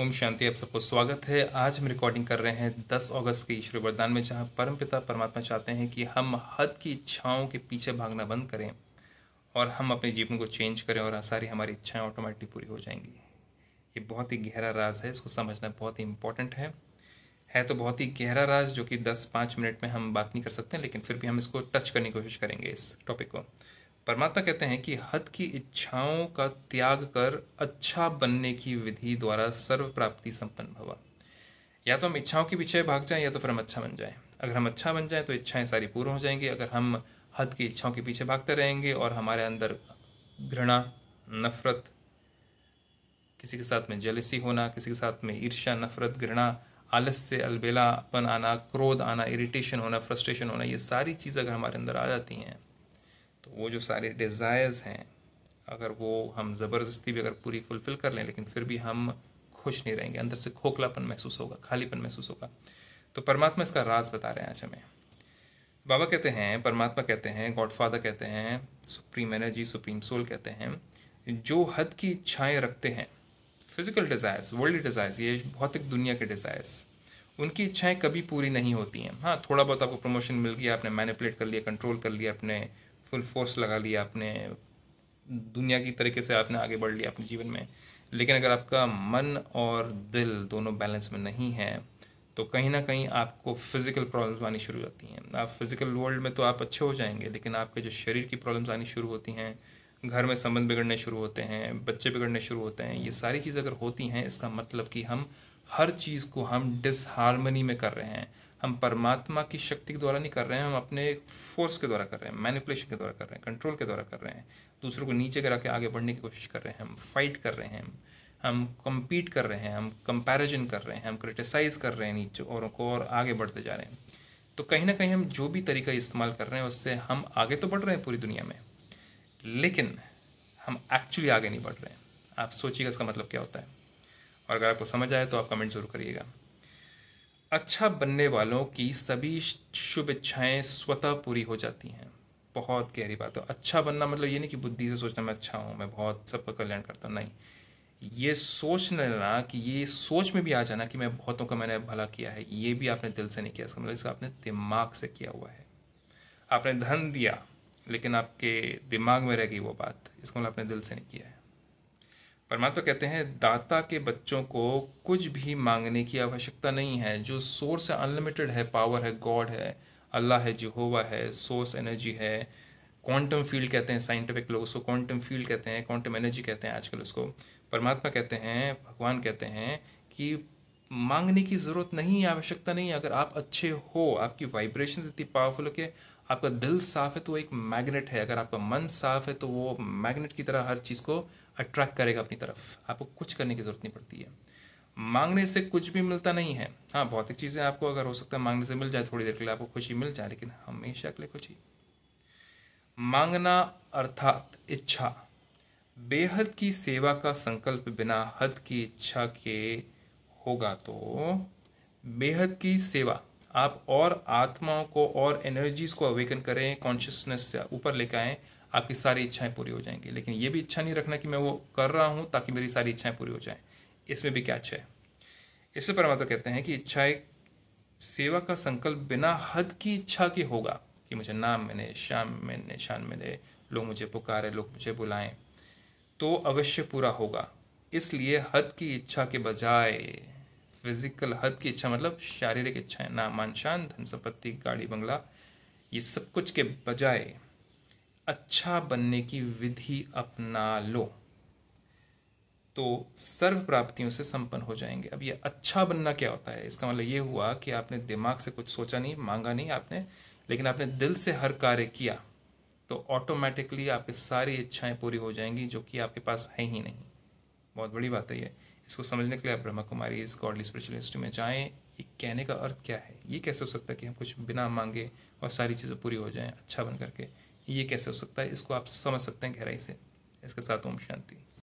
ओम शांति आप सबको स्वागत है आज हम रिकॉर्डिंग कर रहे हैं 10 अगस्त के ईश्वर वरदान में जहाँ परम पिता परमात्मा चाहते हैं कि हम हद की इच्छाओं के पीछे भागना बंद करें और हम अपने जीवन को चेंज करें और सारी हमारी इच्छाएं ऑटोमेटिक पूरी हो जाएंगी ये बहुत ही गहरा राज है इसको समझना बहुत ही इंपॉर्टेंट है है तो बहुत ही गहरा राज जो कि दस पाँच मिनट में हम बात नहीं कर सकते लेकिन फिर भी हम इसको टच करने की कोशिश करेंगे इस टॉपिक को परमात्मा कहते हैं कि हद की इच्छाओं का त्याग कर अच्छा बनने की विधि द्वारा सर्व प्राप्ति संपन्न भवा या तो हम इच्छाओं के पीछे भाग जाएं या तो फिर हम अच्छा बन जाएं अगर हम अच्छा बन जाएं तो इच्छाएं सारी पूर्ण हो जाएंगी अगर हम हद की इच्छाओं के पीछे भागते रहेंगे और हमारे अंदर घृणा नफरत किसी के साथ में जलसी होना किसी के साथ में ईर्ष्या नफरत घृणा आलस्य अलबेला अपन आना क्रोध आना इरिटेशन होना फ्रस्ट्रेशन होना ये सारी चीज़ अगर हमारे अंदर आ जाती हैं तो वो जो सारे डिज़ायर्स हैं अगर वो हम ज़बरदस्ती भी अगर पूरी फुलफ़िल कर लें लेकिन फिर भी हम खुश नहीं रहेंगे अंदर से खोखलापन महसूस होगा खालीपन महसूस होगा तो परमात्मा इसका राज बता रहे हैं आज हमें बाबा कहते हैं परमात्मा कहते हैं गॉडफादर कहते हैं सुप्रीम एनर्जी सुप्रीम सोल कहते हैं जो हद की इच्छाएँ रखते हैं फिजिकल डिज़ायर्स वर्ल्ड डिज़ायर्स ये भौतिक दुनिया के डिज़ायर्स उनकी इच्छाएं कभी पूरी नहीं होती हैं हाँ थोड़ा बहुत आपको प्रमोशन मिल गया आपने मैनिपुलेट कर लिया कंट्रोल कर लिया अपने फुल फोर्स लगा लिया आपने दुनिया की तरीके से आपने आगे बढ़ लिया अपने जीवन में लेकिन अगर आपका मन और दिल दोनों बैलेंस में नहीं है तो कहीं ना कहीं आपको फिज़िकल प्रॉब्लम्स आनी शुरू हो जाती हैं आप फिज़िकल वर्ल्ड में तो आप अच्छे हो जाएंगे लेकिन आपके जो शरीर की प्रॉब्लम्स आनी शुरू होती हैं घर में संबंध बिगड़ने शुरू होते हैं बच्चे बिगड़ने शुरू होते हैं ये सारी चीज़ अगर होती हैं इसका मतलब कि हम हर चीज़ को हम डिसहारमनी में कर रहे हैं हम परमात्मा की शक्ति के द्वारा नहीं कर रहे हैं हम अपने फोर्स के द्वारा कर रहे हैं मैनिपुलेशन के द्वारा कर रहे हैं कंट्रोल के द्वारा कर रहे हैं दूसरों को नीचे करा के आगे बढ़ने की कोशिश कर रहे हैं हम फाइट कर रहे हैं हम कम्पीट कर रहे हैं हम कंपैरिजन कर रहे हैं हम क्रिटिसाइज कर रहे हैं नीचे औरों को और आगे बढ़ते जा रहे हैं तो कहीं ना कहीं हम जो भी तरीका इस्तेमाल कर रहे हैं उससे हम आगे तो बढ़ रहे हैं पूरी दुनिया में लेकिन हम एक्चुअली आगे नहीं बढ़ रहे हैं आप सोचिएगा इसका मतलब क्या होता है और अगर आपको समझ आए तो आप कमेंट जरूर करिएगा अच्छा बनने वालों की सभी शुभ इच्छाएँ स्वतः पूरी हो जाती हैं बहुत गहरी बात है अच्छा बनना मतलब ये नहीं कि बुद्धि से सोचना मैं अच्छा हूँ मैं बहुत सबका कल्याण करता हूँ नहीं ये सोच लेना कि ये सोच में भी आ जाना कि मैं बहुतों का मैंने भला किया है ये भी आपने दिल से नहीं किया इसका मतलब इसका आपने दिमाग से किया हुआ है आपने धन दिया लेकिन आपके दिमाग में रह गई वो बात इसका मतलब आपने दिल से नहीं किया है परमात्मा कहते हैं दाता के बच्चों को कुछ भी मांगने की आवश्यकता नहीं है जो सोर्स है अनलिमिटेड है पावर है गॉड है अल्लाह है जिहोवा है सोर्स एनर्जी है क्वांटम फील्ड कहते हैं साइंटिफिक लोग उसको क्वांटम फील्ड कहते हैं क्वांटम एनर्जी कहते हैं आजकल उसको परमात्मा कहते हैं भगवान कहते हैं कि मांगने की ज़रूरत नहीं है आवश्यकता नहीं है अगर आप अच्छे हो आपकी वाइब्रेशन इतनी पावरफुल हो कि आपका दिल साफ है तो वो एक मैग्नेट है अगर आपका मन साफ है तो वो मैग्नेट की तरह हर चीज़ को अट्रैक्ट करेगा अपनी तरफ आपको कुछ करने की ज़रूरत नहीं पड़ती है मांगने से कुछ भी मिलता नहीं है हाँ भौतिक चीज़ें आपको अगर हो सकता है मांगने से मिल जाए थोड़ी देर के लिए आपको खुशी मिल जाए लेकिन हमेशा के लिए खुशी मांगना अर्थात इच्छा बेहद की सेवा का संकल्प बिना हद की इच्छा के होगा तो बेहद की सेवा आप और आत्माओं को और एनर्जीज को अवेकन करें कॉन्शियसनेस से ऊपर लेकर आएँ आपकी सारी इच्छाएं पूरी हो जाएंगी लेकिन ये भी इच्छा नहीं रखना कि मैं वो कर रहा हूँ ताकि मेरी सारी इच्छाएं पूरी हो जाएं इसमें भी क्या अच्छा है इससे परमात्मा कहते हैं कि इच्छाएं सेवा का संकल्प बिना हद की इच्छा के होगा कि मुझे नाम मिले शाम मिले शान मिले लोग मुझे पुकारे लोग मुझे बुलाएं तो अवश्य पूरा होगा इसलिए हद की इच्छा के बजाय फिजिकल हद की इच्छा मतलब शारीरिक इच्छाएं नाम शान धन संपत्ति गाड़ी बंगला ये सब कुछ के बजाय अच्छा बनने की विधि अपना लो तो सर्व प्राप्तियों से संपन्न हो जाएंगे अब ये अच्छा बनना क्या होता है इसका मतलब ये हुआ कि आपने दिमाग से कुछ सोचा नहीं मांगा नहीं आपने लेकिन आपने दिल से हर कार्य किया तो ऑटोमेटिकली आपकी सारी इच्छाएं पूरी हो जाएंगी जो कि आपके पास हैं ही नहीं बहुत बड़ी बात है ये इसको समझने के लिए आप ब्रह्मा कुमारी इस गॉडली स्पिरिचुअल हिस्ट्री में जाएँ ये कहने का अर्थ क्या है ये कैसे हो सकता है कि हम कुछ बिना मांगे और सारी चीज़ें पूरी हो जाएँ अच्छा बन करके ये कैसे हो सकता है इसको आप समझ सकते हैं गहराई से इसके साथ ओम शांति